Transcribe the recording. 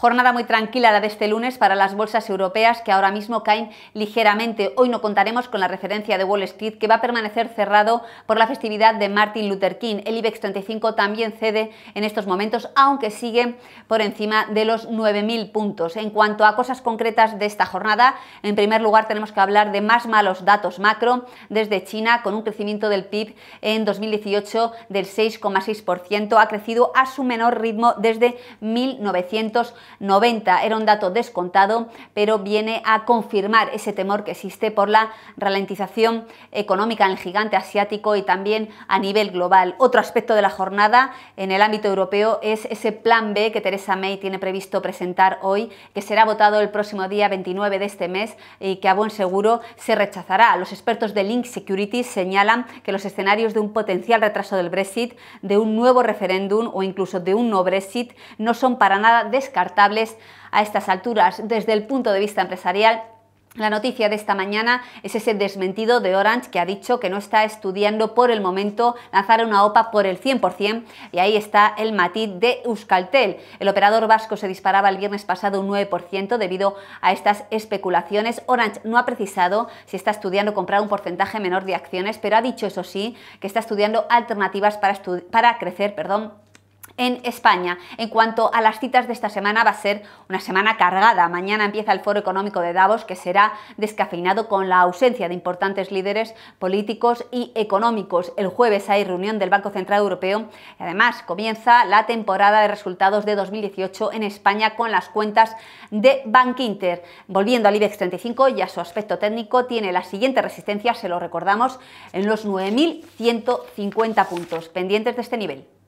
Jornada muy tranquila la de este lunes para las bolsas europeas que ahora mismo caen ligeramente. Hoy no contaremos con la referencia de Wall Street que va a permanecer cerrado por la festividad de Martin Luther King. El IBEX 35 también cede en estos momentos, aunque sigue por encima de los 9.000 puntos. En cuanto a cosas concretas de esta jornada, en primer lugar tenemos que hablar de más malos datos macro desde China con un crecimiento del PIB en 2018 del 6,6%. Ha crecido a su menor ritmo desde 1900. 90. Era un dato descontado, pero viene a confirmar ese temor que existe por la ralentización económica en el gigante asiático y también a nivel global. Otro aspecto de la jornada en el ámbito europeo es ese plan B que Teresa May tiene previsto presentar hoy, que será votado el próximo día 29 de este mes y que a buen seguro se rechazará. Los expertos de Link Security señalan que los escenarios de un potencial retraso del Brexit, de un nuevo referéndum o incluso de un no Brexit no son para nada descartados a estas alturas. Desde el punto de vista empresarial, la noticia de esta mañana es ese desmentido de Orange que ha dicho que no está estudiando por el momento lanzar una OPA por el 100% y ahí está el matiz de Euskaltel. El operador vasco se disparaba el viernes pasado un 9% debido a estas especulaciones. Orange no ha precisado si está estudiando comprar un porcentaje menor de acciones, pero ha dicho eso sí que está estudiando alternativas para, para crecer, perdón, en España. En cuanto a las citas de esta semana, va a ser una semana cargada. Mañana empieza el Foro Económico de Davos, que será descafeinado con la ausencia de importantes líderes políticos y económicos. El jueves hay reunión del Banco Central Europeo y además comienza la temporada de resultados de 2018 en España con las cuentas de Bank Inter. Volviendo al IBEX 35 y a su aspecto técnico, tiene la siguiente resistencia, se lo recordamos, en los 9.150 puntos, pendientes de este nivel.